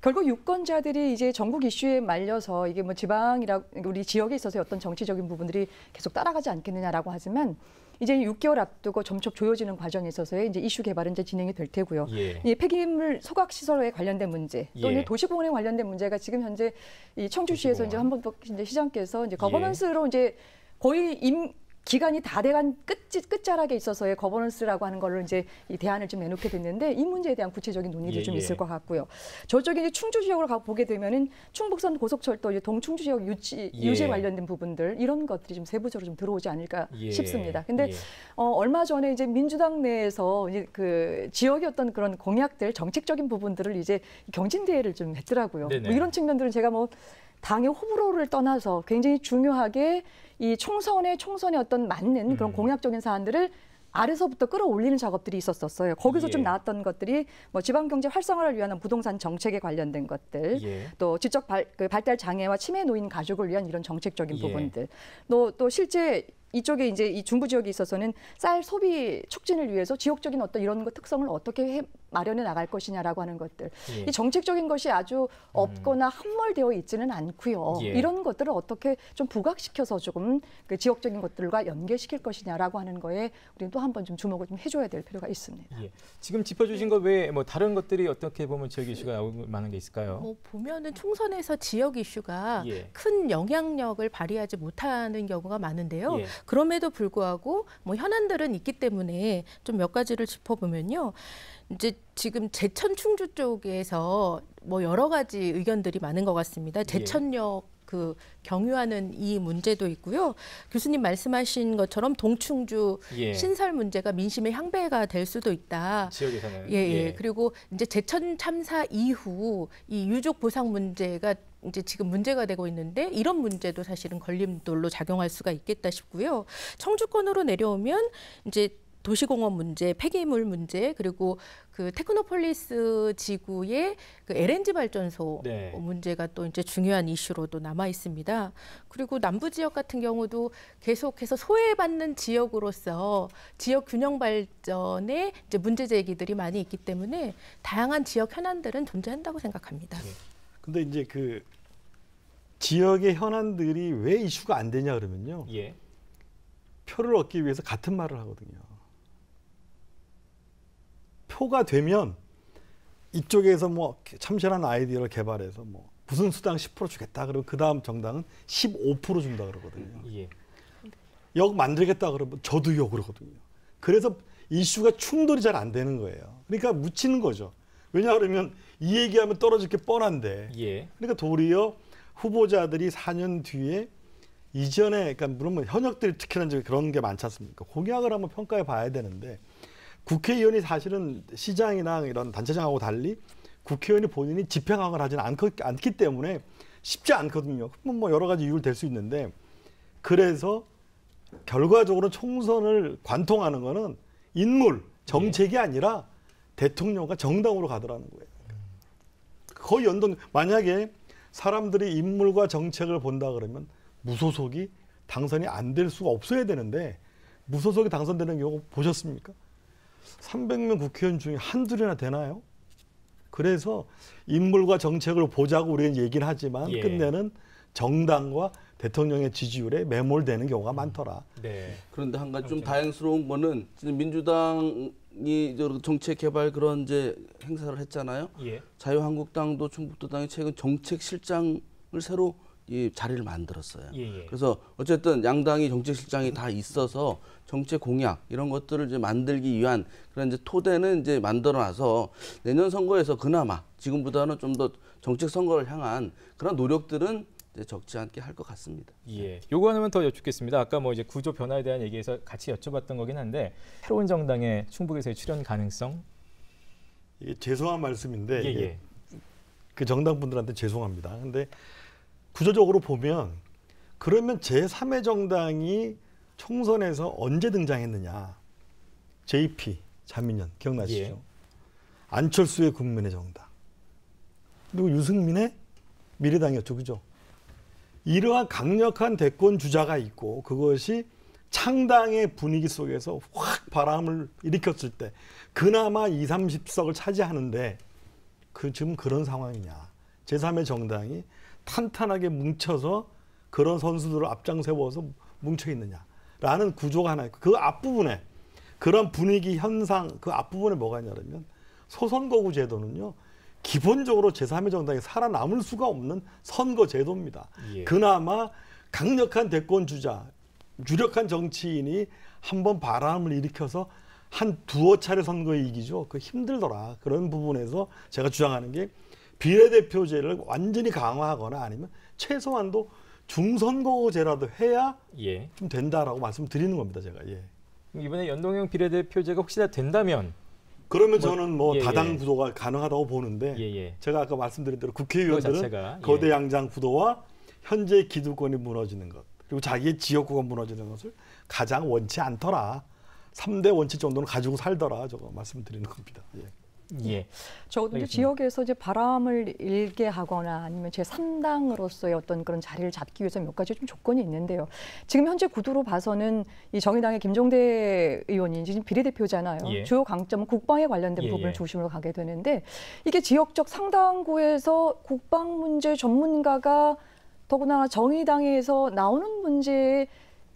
결국 유권자들이 이제 전국 이슈에 말려서 이게 뭐 지방이라 우리 지역에 있어서 어떤 정치적인 부분들이 계속 따라가지 않겠느냐라고 하지만 이제 6개월 앞두고 점점 조여지는 과정에 있어서의 이제 이슈 개발은 이제 진행이 될 테고요. 예. 이 폐기물 소각 시설에 관련된 문제 또는 예. 도시공원에 관련된 문제가 지금 현재 이 청주시에서 도시공원. 이제 한번 이제 시장께서 이제 예. 거버넌스로 예. 이제 거의 임 기간이 다 돼간 끝지 끝자락에 있어서의 거버넌스라고 하는 걸로 이제 이 대안을 좀 내놓게 됐는데 이 문제에 대한 구체적인 논의도 예, 좀 예. 있을 것 같고요. 저쪽에 이제 충주 지역으로 가 보게 되면은 충북선 고속철도 동충주 지역 유치 예. 유지 관련된 부분들 이런 것들이 좀 세부적으로 좀 들어오지 않을까 예. 싶습니다. 근데 어, 얼마 전에 이제 민주당 내에서 이제 그 지역의 어떤 그런 공약들 정책적인 부분들을 이제 경진 대회를 좀 했더라고요. 뭐 이런 측면들은 제가 뭐 당의 호불호를 떠나서 굉장히 중요하게 이 총선에 총선에 어떤 맞는 그런 음. 공약적인 사안들을 아래서부터 끌어올리는 작업들이 있었었어요. 거기서 예. 좀 나왔던 것들이 뭐 지방 경제 활성화를 위한 부동산 정책에 관련된 것들, 예. 또 지적 발, 그 발달 장애와 치매 노인 가족을 위한 이런 정책적인 예. 부분들, 또, 또 실제 이쪽에 이제 이 중부 지역에 있어서는 쌀 소비 촉진을 위해서 지역적인 어떤 이런 것 특성을 어떻게 해, 마련해 나갈 것이냐라고 하는 것들 예. 이 정책적인 것이 아주 음. 없거나 함몰되어 있지는 않고요 예. 이런 것들을 어떻게 좀 부각시켜서 조금 그 지역적인 것들과 연계시킬 것이냐라고 하는 거에 우리는 또 한번 좀 주목을 좀 해줘야 될 필요가 있습니다. 예. 지금 짚어주신 네. 것 외에 뭐 다른 것들이 어떻게 보면 지역 이슈가 나올 만한 게 있을까요? 뭐 보면은 총선에서 지역 이슈가 예. 큰 영향력을 발휘하지 못하는 경우가 많은데요. 예. 그럼에도 불구하고 뭐 현안들은 있기 때문에 좀 몇 가지를 짚어보면요. 이제 지금 제천 충주 쪽에서 뭐 여러 가지 의견들이 많은 것 같습니다. 예. 제천역 예. 그 경유하는 이 문제도 있고요. 교수님 말씀하신 것처럼 동충주 예. 신설 문제가 민심의 향배가 될 수도 있다. 지역에서는 예, 예. 예. 그리고 이제 제천 참사 이후 이 유족 보상 문제가 이제 지금 문제가 되고 있는데 이런 문제도 사실은 걸림돌로 작용할 수가 있겠다 싶고요. 청주권으로 내려오면 이제 도시공원 문제, 폐기물 문제, 그리고 그 테크노폴리스 지구의 그 LNG 발전소 네. 문제가 또 이제 중요한 이슈로도 남아 있습니다. 그리고 남부 지역 같은 경우도 계속해서 소외받는 지역으로서 지역 균형 발전에 이제 문제 제기들이 많이 있기 때문에 다양한 지역 현안들은 존재한다고 생각합니다. 네. 근데 이제 그 지역의 현안들이 왜 이슈가 안 되냐 그러면요. 예. 표를 얻기 위해서 같은 말을 하거든요. 표가 되면 이쪽에서 뭐 참신한 아이디어를 개발해서 뭐 무슨 수당 10% 주겠다 그러면 그 다음 정당은 15% 준다 그러거든요. 예. 역 만들겠다 그러면 저도요 그러거든요. 그래서 이슈가 충돌이 잘 안 되는 거예요. 그러니까 묻히는 거죠. 왜냐 그러면 이 얘기하면 떨어질 게 뻔한데. 예. 그러니까 도리어 후보자들이 4년 뒤에 이전에 그러니까 물론 뭐 현역들이 특히나 그런 게 많지 않습니까? 공약을 한번 평가해 봐야 되는데 국회의원이 사실은 시장이나 이런 단체장하고 달리 국회의원이 본인이 집행항을 하지는 않기 때문에 쉽지 않거든요. 뭐 여러 가지 이유를 댈수 있는데 그래서 결과적으로 총선을 관통하는 거는 인물, 정책이 예. 아니라 대통령과 정당으로 가더라는 거예요. 거의 연동 만약에 사람들이 인물과 정책을 본다 그러면 무소속이 당선이 안 될 수가 없어야 되는데 무소속이 당선되는 경우 보셨습니까? 300명 국회의원 중에 한둘이나 되나요? 그래서 인물과 정책을 보자고 우리는 얘기는 하지만 예. 끝내는 정당과 대통령의 지지율에 매몰되는 경우가 음. 많더라. 네. 그런데 한 가지 좀 다행스러운 거는 지금 민주당이 정책 개발 그런 이제 행사를 했잖아요. 예. 자유한국당도 충북도당이 최근 정책 실장을 새로 이 자리를 만들었어요. 예예. 예. 그래서 어쨌든 양당이 정책 실장이 다 있어서 정책 공약 이런 것들을 이제 만들기 위한 그런 이제 토대는 이제 만들어놔서 내년 선거에서 그나마 지금보다는 좀 더 정책 선거를 향한 그런 노력들은 적지 않게 할 것 같습니다. 예. 요거 하나만 더 여쭙겠습니다. 아까 뭐 이제 구조 변화에 대한 얘기에서 같이 여쭤봤던 거긴 한데 새로운 정당의 충북에서의 출연 가능성? 이게 죄송한 말씀인데 예, 예. 그 정당 분들한테 죄송합니다. 근데 구조적으로 보면 그러면 제3의 정당이 총선에서 언제 등장했느냐? JP 자민련 기억나시죠? 예. 안철수의 국민의 정당 그리고 유승민의 미래당이었죠, 그죠? 이러한 강력한 대권 주자가 있고 그것이 창당의 분위기 속에서 확 바람을 일으켰을 때 그나마 2, 30석을 차지하는데 그 지금 그런 상황이냐. 제3의 정당이 탄탄하게 뭉쳐서 그런 선수들을 앞장 세워서 뭉쳐 있느냐라는 구조가 하나 있고 그 앞부분에 그런 분위기 현상 그 앞부분에 뭐가 있냐면 소선거구 제도는요. 기본적으로 제3의 정당이 살아남을 수가 없는 선거 제도입니다. 예. 그나마 강력한 대권 주자, 유력한 정치인이 한번 바람을 일으켜서 한 두어 차례 선거에 이기죠. 그 힘들더라. 그런 부분에서 제가 주장하는 게 비례대표제를 완전히 강화하거나 아니면 최소한도 중선거제라도 해야 예. 좀 된다라고 말씀드리는 겁니다. 제가 예. 이번에 연동형 비례대표제가 혹시나 된다면 그러면 뭐, 저는 뭐 예, 다당 구도가 예. 가능하다고 보는데 예, 예. 제가 아까 말씀드린 대로 국회의원들은 그 거대 양장 구도와 현재 기득권이 무너지는 것 그리고 자기의 지역구가 무너지는 것을 가장 원치 않더라. 3대 원칙 정도는 가지고 살더라. 저거 말씀드리는 겁니다. 예. 예. 예. 저도 이 지역에서 이제 바람을 일게 하거나 아니면 제 3당으로서의 어떤 그런 자리를 잡기 위해서 몇 가지 좀 조건이 있는데요. 지금 현재 구두로 봐서는 이 정의당의 김종대 의원이 지금 비례대표잖아요. 예. 주요 강점은 국방에 관련된 예. 예. 부분을 중심으로 가게 되는데 이게 지역적 상당구에서 국방 문제 전문가가 더구나 정의당에서 나오는 문제에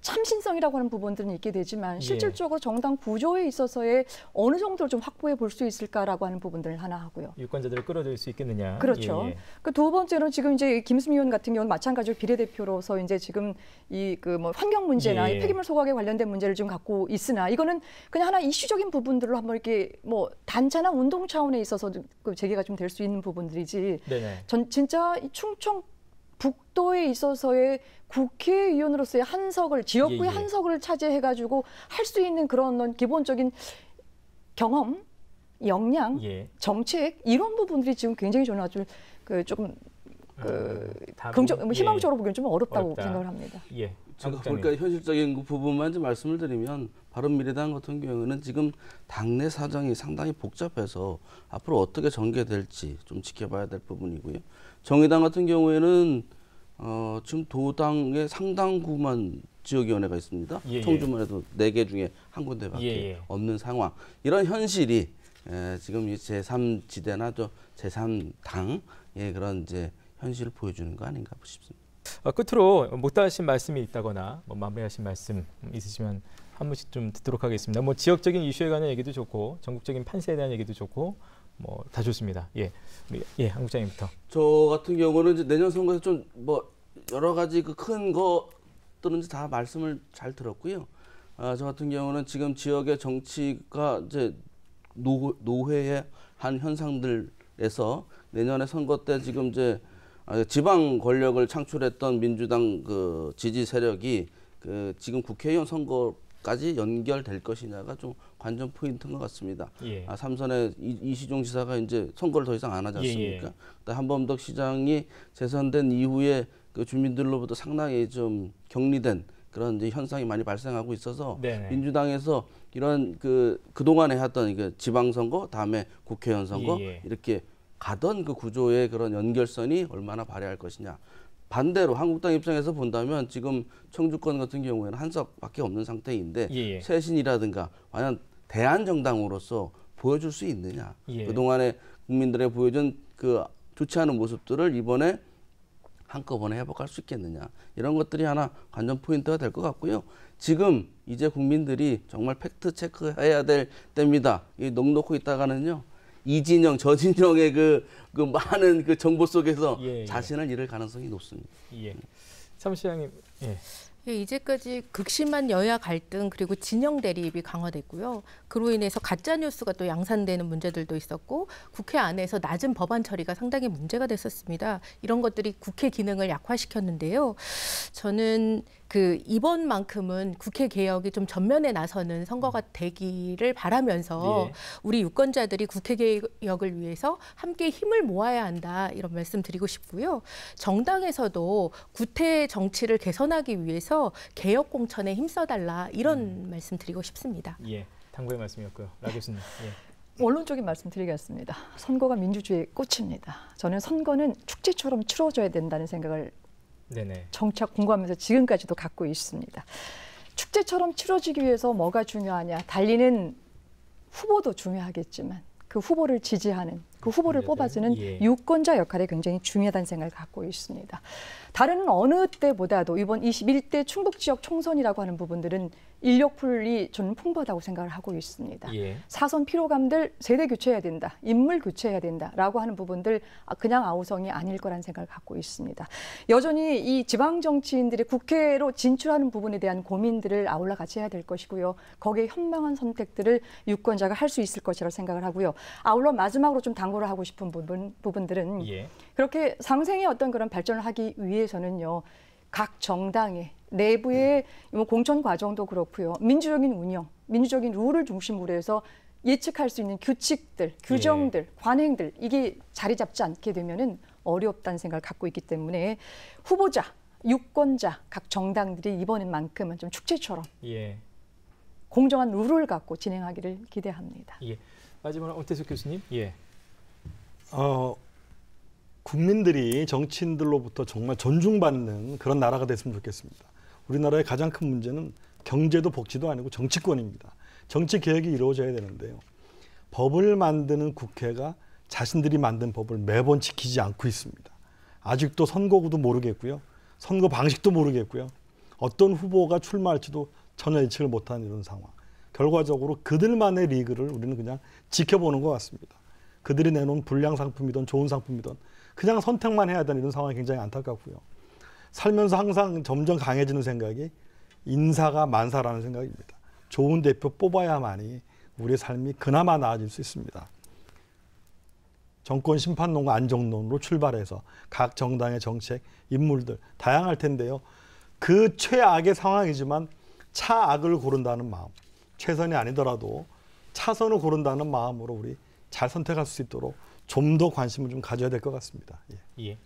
참신성이라고 하는 부분들은 있게 되지만 예. 실질적으로 정당 구조에 있어서의 어느 정도를 좀 확보해 볼 수 있을까라고 하는 부분들 하나 하고요. 유권자들을 끌어들일 수 있겠느냐. 그렇죠. 예. 예. 그두 번째로 지금 이제 김수미 의원 같은 경우는 마찬가지로 비례대표로서 이제 지금 이 그 뭐 환경 문제나 예. 폐기물 소각에 관련된 문제를 좀 갖고 있으나 이거는 그냥 하나 이슈적인 부분들로 한번 이렇게 뭐 단체나 운동 차원에 있어서 그 제기가 좀 될 수 있는 부분들이지. 네네. 전 진짜 충청 북도에 있어서의 국회의원으로서의 한석을 지역구의 예, 예. 한석을 차지해 가지고 할 수 있는 그런 기본적인 경험, 역량, 예. 정책 이런 부분들이 지금 굉장히 저는 아주 그 조금 그 아, 긍정 뭐 예. 희망적으로 보기엔 좀 어렵다고 어렵다. 생각을 합니다. 예. 제가 보니까 현실적인 그 부분만 좀 말씀을 드리면 바른미래당 같은 경우는 지금 당내 사정이 상당히 복잡해서 앞으로 어떻게 전개될지 좀 지켜봐야 될 부분이고요. 정의당 같은 경우에는 어, 지금 도당의 상당구만 지역위원회가 있습니다. 예, 예. 청주만 해도 네 개 중에 한 군데밖에 예예. 없는 상황. 이런 현실이 에, 예, 지금 제3지대나 저 제3당의 예, 그런 이제 현실을 보여주는 거 아닌가 싶습니다. 아, 끝으로 못다하신 말씀이 있다거나 뭐 마무리하신 말씀 있으시면 한 번씩 좀 듣도록 하겠습니다. 뭐 지역적인 이슈에 관한 얘기도 좋고 전국적인 판세에 대한 얘기도 좋고 뭐다 좋습니다. 예, 예 한국장님부터. 저 같은 경우는 내년 선거에서 좀뭐 여러 가지 그큰 것들은 다 말씀을 잘 들었고요. 아, 저 같은 경우는 지금 지역의 정치가 이제 노회의 한 현상들에서 내년에 선거 때 지금 이제 아, 지방 권력을 창출했던 민주당 그 지지 세력이 그 지금 국회의원 선거 까지 연결될 것이냐가 좀 관전 포인트인 것 같습니다. 예. 아, 삼선의 이, 이시종 지사가 이제 선거를 더 이상 안 하지 예, 예. 않습니까? 예, 한범덕 시장이 재선된 이후에 그 주민들로부터 상당히 좀 격리된 그런 이제 현상이 많이 발생하고 있어서 네네. 네. 민주당에서 이런 그 그동안에 했던 그 지방선거 다음에 국회의원 선거 예예. 예. 이렇게 가던 그 구조의 그런 연결선이 얼마나 발휘할 것이냐 반대로 한국당 입장에서 본다면 지금 청주권 같은 경우에는 한석밖에 없는 상태인데 예예. 예. 쇄신이라든가 과연 대한정당으로서 보여줄 수 있느냐 예. 그동안에 국민들의 보여준 그 좋지 않은 모습들을 이번에 한꺼번에 회복할 수 있겠느냐 이런 것들이 하나 관전 포인트가 될 것 같고요. 지금 이제 국민들이 정말 팩트 체크해야 될 때입니다. 이 넉놓고 있다가는요 이진영, 저진영의 그, 그 많은 그 정보 속에서 예, 예. 자신을 잃을 가능성이 높습니다. 예. 참시장님. 예. 예, 이제까지 극심한 여야 갈등 그리고 진영 대립이 강화됐고요. 그로 인해서 가짜 뉴스가 또 양산되는 문제들도 있었고 국회 안에서 낮은 법안 처리가 상당히 문제가 됐었습니다. 이런 것들이 국회 기능을 약화시켰는데요. 저는 그 이번만큼은 국회 개혁이 좀 전면에 나서는 선거가 되기를 바라면서 예. 우리 유권자들이 국회 개혁을 위해서 함께 힘을 모아야 한다 이런 말씀 드리고 싶고요. 정당에서도 구태 정치를 개선하기 위해서 해서 개혁 공천에 힘써달라 이런 음. 말씀 드리고 싶습니다. 예, 당부의 말씀이었고요. 라 교수님. 예. 원론적인 말씀드리겠습니다. 선거가 민주주의의 꽃입니다. 저는 선거는 축제처럼 치러져야 된다는 생각을 네네. 정착 공부하면서 지금까지도 갖고 있습니다. 축제처럼 치러지기 위해서 뭐가 중요하냐? 달리는 후보도 중요하겠지만 그 후보를 지지하는 그 후보를 뽑아주는 예. 유권자 역할이 굉장히 중요하다는 생각을 갖고 있습니다. 다른 어느 때보다도 이번 21대 충북 지역 총선이라고 하는 부분들은 인력풀이 저는 풍부하다고 생각을 하고 있습니다. 예. 사선 피로감들 세대 교체해야 된다, 인물 교체해야 된다라고 하는 부분들 그냥 아우성이 아닐 거란 생각을 갖고 있습니다. 여전히 이 지방 정치인들이 국회로 진출하는 부분에 대한 고민들을 아울러 같이 해야 될 것이고요. 거기에 현명한 선택들을 유권자가 할 수 있을 것이라고 생각을 하고요. 아울러 마지막으로 좀 당부를 하고 싶은 부분, 부분들은 예. 그렇게 상생의 어떤 그런 발전을 하기 위해서는요. 각 정당이 내부의 뭐 공천 과정도 그렇고요. 민주적인 운영, 민주적인 룰을 중심으로 해서 예측할 수 있는 규칙들, 규정들, 예. 관행들 이게 자리 잡지 않게 되면은 어렵다는 생각을 갖고 있기 때문에 후보자, 유권자, 각 정당들이 이번만큼은 좀 축제처럼 예. 공정한 룰을 갖고 진행하기를 기대합니다. 예. 마지막으로 엄태석 교수님. 예. 어, 국민들이 정치인들로부터 정말 존중받는 그런 나라가 됐으면 좋겠습니다. 우리나라의 가장 큰 문제는 경제도 복지도 아니고 정치권입니다. 정치 개혁이 이루어져야 되는데요. 법을 만드는 국회가 자신들이 만든 법을 매번 지키지 않고 있습니다. 아직도 선거구도 모르겠고요. 선거 방식도 모르겠고요. 어떤 후보가 출마할지도 전혀 예측을 못하는 이런 상황. 결과적으로 그들만의 리그를 우리는 그냥 지켜보는 것 같습니다. 그들이 내놓은 불량 상품이든 좋은 상품이든 그냥 선택만 해야 되는 이런 상황이 굉장히 안타깝고요. 살면서 항상 점점 강해지는 생각이 인사가 만사라는 생각입니다. 좋은 대표 뽑아야만이 우리의 삶이 그나마 나아질 수 있습니다. 정권 심판론과 안정론으로 출발해서 각 정당의 정책, 인물들 다양할 텐데요. 그 최악의 상황이지만 차악을 고른다는 마음, 최선이 아니더라도 차선을 고른다는 마음으로 우리 잘 선택할 수 있도록 좀 더 관심을 좀 가져야 될 것 같습니다. 예. 예.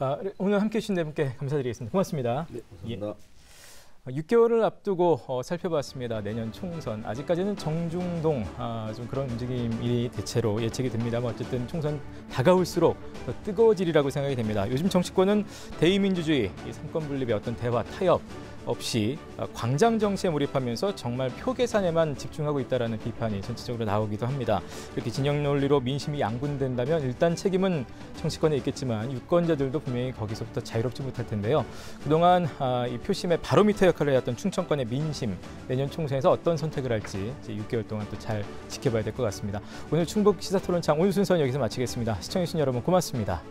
아, 오늘 함께해 주신 네 분께 감사드리겠습니다. 고맙습니다. 네, 감사합니다. 예. 6개월을 어, 앞두고 어, 살펴봤습니다. 내년 총선 아직까지는 정중동 아, 좀 그런 움직임이 대체로 예측이 됩니다뭐 어쨌든 총선 다가올수록 더 뜨거워지리라고 생각이 됩니다. 요즘 정치권은 대의민주주의, 이 삼권 분립의 어떤 대화 타협 없이 아, 광장 정치에 몰입하면서 정말 표 계산에만 집중하고 있다라는 비판이 전체적으로 나오기도 합니다. 이렇게 진영 논리로 민심이 양분된다면 일단 책임은 정치권에 있겠지만 유권자들도 분명히 거기서부터 자유롭지 못할 텐데요. 그동안 아, 이 표심의 바로미터 역할을 해왔던 충청권의 민심 내년 총선에서 어떤 선택을 할지 이제 6개월 동안 또 잘 지켜봐야 될 것 같습니다. 오늘 충북 시사토론창 오늘 순서는 여기서 마치겠습니다. 시청해주신 여러분 고맙습니다.